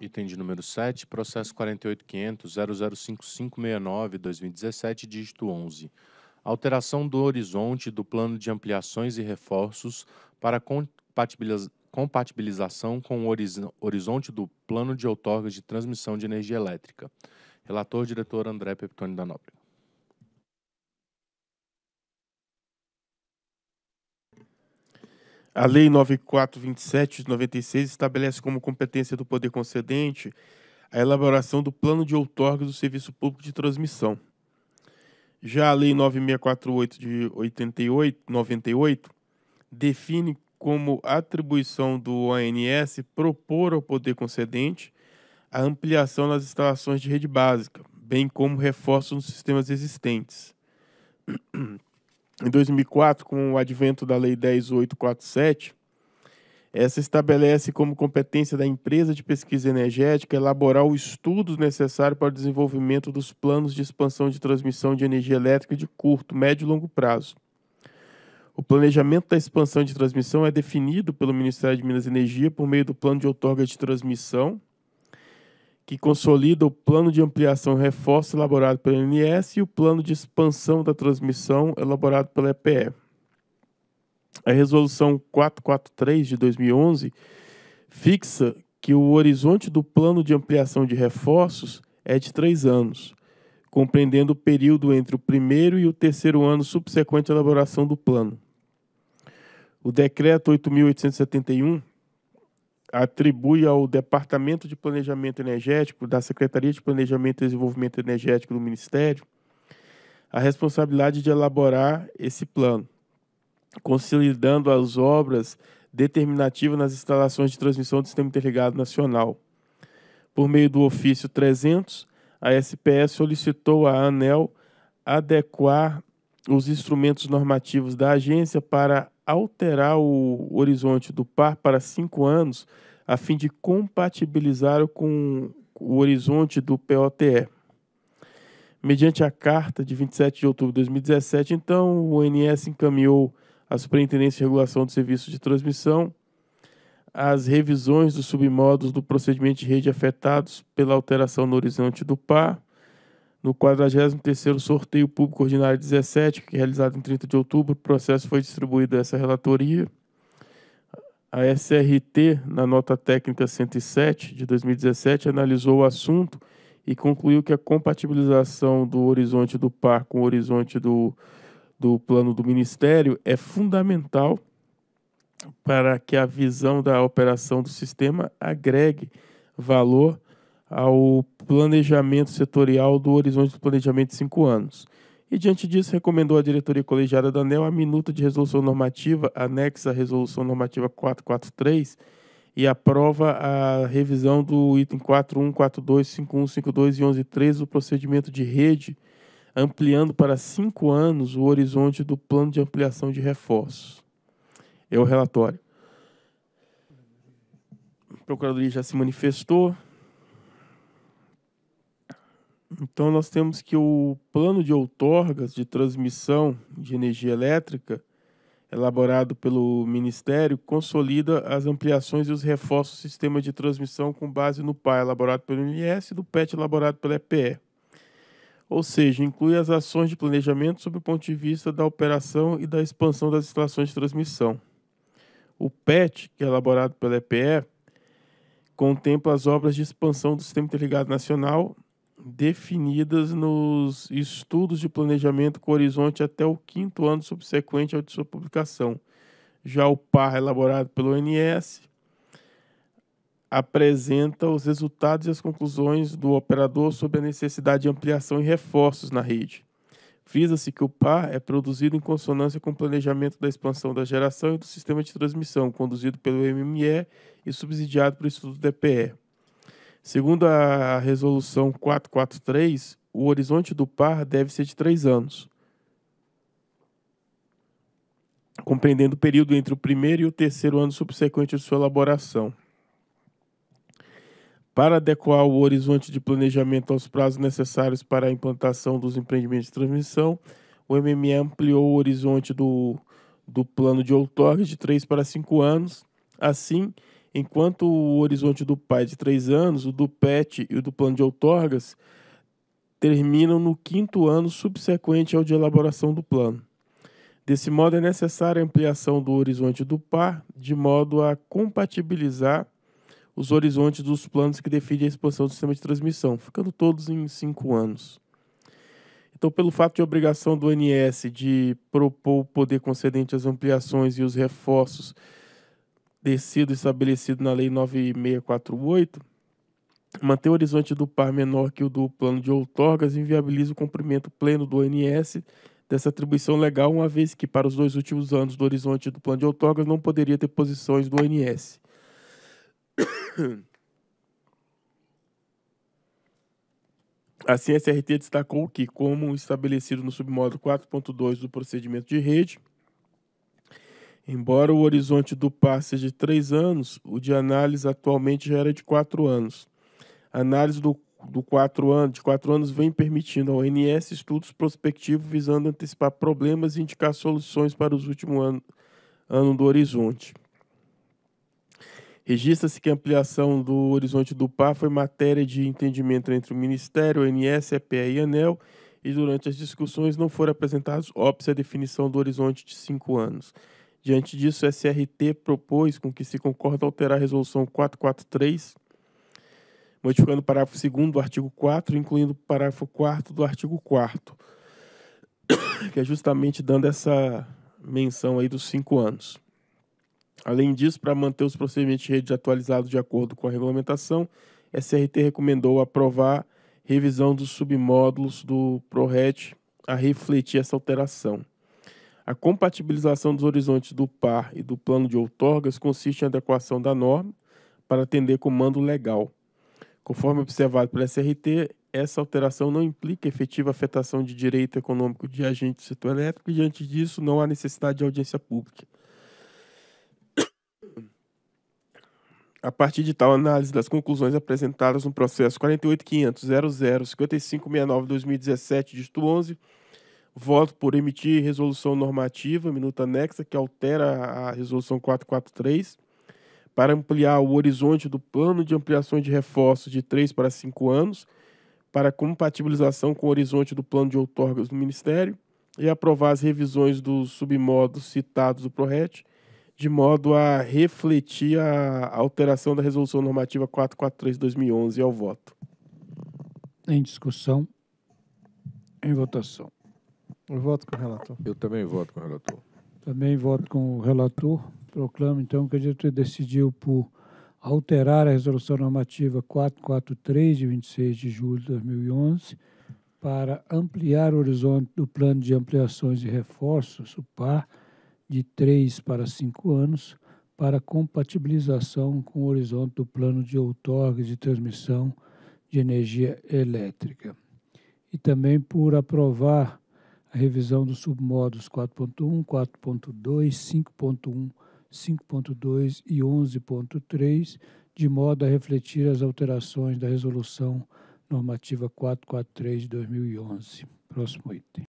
item de número 7, processo 48.500.005569-2017, dígito 11. Alteração do horizonte do plano de ampliações e reforços para compatibilização com o horizonte do plano de outorga de transmissão de energia elétrica. Relator, diretor André Peptoni da Nóbrega. A Lei 9427 de 96 estabelece como competência do poder concedente a elaboração do plano de outorga do serviço público de transmissão. Já a Lei 9648 de 88, 98 define como atribuição do ONS propor ao poder concedente a ampliação nas instalações de rede básica, bem como reforço nos sistemas existentes em 2004, com o advento da Lei 10847, essa estabelece como competência da empresa de pesquisa energética elaborar os estudos necessários para o desenvolvimento dos planos de expansão de transmissão de energia elétrica de curto, médio e longo prazo. O planejamento da expansão de transmissão é definido pelo Ministério de Minas e Energia por meio do Plano de Outorga de Transmissão, que consolida o plano de ampliação e reforço elaborado pela ANS e o plano de expansão da transmissão elaborado pela EPE. A Resolução 443 de 2011 fixa que o horizonte do plano de ampliação de reforços é de três anos, compreendendo o período entre o primeiro e o terceiro ano subsequente à elaboração do plano. O Decreto 8.871 atribui ao Departamento de Planejamento Energético da Secretaria de Planejamento e Desenvolvimento Energético do Ministério a responsabilidade de elaborar esse plano, consolidando as obras determinativas nas instalações de transmissão do Sistema Interligado Nacional. Por meio do ofício 300, a SPS solicitou à ANEL adequar os instrumentos normativos da agência para alterar o horizonte do par para cinco anos, a fim de compatibilizá-lo com o horizonte do POTE. Mediante a carta de 27 de outubro de 2017, então, o ONS encaminhou à Superintendência de Regulação do Serviço de Transmissão as revisões dos submódulos do procedimento de rede afetados pela alteração no horizonte do par no 43º Sorteio Público Ordinário 17, que é realizado em 30 de outubro, o processo foi distribuído a essa relatoria. A SRT, na nota técnica 107 de 2017, analisou o assunto e concluiu que a compatibilização do horizonte do par com o horizonte do, do plano do Ministério é fundamental para que a visão da operação do sistema agregue valor ao planejamento setorial do horizonte do planejamento de cinco anos. E, diante disso, recomendou à diretoria colegiada da ANEL a minuta de resolução normativa anexa à resolução normativa 443 e aprova a revisão do item 4142, 5152 e 1113 do procedimento de rede, ampliando para cinco anos o horizonte do plano de ampliação de reforços. É o relatório. A Procuradoria já se manifestou, então nós temos que o plano de outorgas de transmissão de energia elétrica elaborado pelo Ministério consolida as ampliações e os reforços do sistema de transmissão com base no PAI elaborado pelo INS e do PET elaborado pela EPE. Ou seja, inclui as ações de planejamento sob o ponto de vista da operação e da expansão das instalações de transmissão. O PET, que é elaborado pela EPE, contempla as obras de expansão do Sistema Interligado Nacional definidas nos estudos de planejamento com horizonte até o quinto ano subsequente ao de sua publicação. Já o PAR elaborado pelo ONS apresenta os resultados e as conclusões do operador sobre a necessidade de ampliação e reforços na rede. Visa-se que o PAR é produzido em consonância com o planejamento da expansão da geração e do sistema de transmissão, conduzido pelo MME e subsidiado pelo Instituto DPE. Segundo a resolução 443, o horizonte do par deve ser de três anos, compreendendo o período entre o primeiro e o terceiro ano subsequente de sua elaboração. Para adequar o horizonte de planejamento aos prazos necessários para a implantação dos empreendimentos de transmissão, o MME ampliou o horizonte do, do plano de outorga de três para cinco anos. Assim, Enquanto o horizonte do pai é de três anos, o do PET e o do plano de outorgas terminam no quinto ano subsequente ao de elaboração do plano. Desse modo, é necessária a ampliação do horizonte do par, de modo a compatibilizar os horizontes dos planos que definem a expansão do sistema de transmissão, ficando todos em cinco anos. Então, pelo fato de obrigação do ANS de propor o poder concedente às ampliações e os reforços descido estabelecido na Lei 9648, manter o horizonte do par menor que o do plano de outorgas inviabiliza o cumprimento pleno do ONS dessa atribuição legal, uma vez que para os dois últimos anos do horizonte do plano de outorgas não poderia ter posições do ONS. Assim, a CRT destacou que, como estabelecido no submódulo 4.2 do procedimento de rede, Embora o horizonte do par seja de três anos, o de análise atualmente já era de quatro anos. A análise do, do quatro anos, de quatro anos vem permitindo ao ONS estudos prospectivos visando antecipar problemas e indicar soluções para os últimos anos ano do horizonte. Registra-se que a ampliação do horizonte do par foi matéria de entendimento entre o Ministério, ONS, EPE e ANEL, e durante as discussões não foram apresentados opções à definição do horizonte de cinco anos. Diante disso, o SRT propôs com que se concorda alterar a Resolução 443, modificando o parágrafo 2 do artigo 4, incluindo o parágrafo 4 do artigo 4 que é justamente dando essa menção aí dos cinco anos. Além disso, para manter os procedimentos de rede atualizados de acordo com a regulamentação, a SRT recomendou aprovar revisão dos submódulos do ProRed a refletir essa alteração. A compatibilização dos horizontes do par e do plano de outorgas consiste em adequação da norma para atender comando legal. Conforme observado pela SRT, essa alteração não implica efetiva afetação de direito econômico de agente do setor elétrico e, diante disso, não há necessidade de audiência pública. A partir de tal análise das conclusões apresentadas no processo 48500 2017, dígito 11, voto por emitir resolução normativa, minuta anexa, que altera a resolução 443, para ampliar o horizonte do plano de ampliação de reforços de 3 para 5 anos, para compatibilização com o horizonte do plano de outorgas do Ministério, e aprovar as revisões dos submodos citados do PRORET, de modo a refletir a alteração da resolução normativa 443-2011 ao voto. Em discussão, em votação. Eu voto com o relator. Eu também voto com o relator. Também voto com o relator. Proclamo, então, que a diretoria decidiu por alterar a resolução normativa 443, de 26 de julho de 2011, para ampliar o horizonte do plano de ampliações e reforços, o PAR, de 3 para 5 anos, para compatibilização com o horizonte do plano de outorga de transmissão de energia elétrica. E também por aprovar a revisão dos submodos 4.1, 4.2, 5.1, 5.2 e 11.3, de modo a refletir as alterações da Resolução Normativa 443 de 2011. Próximo item.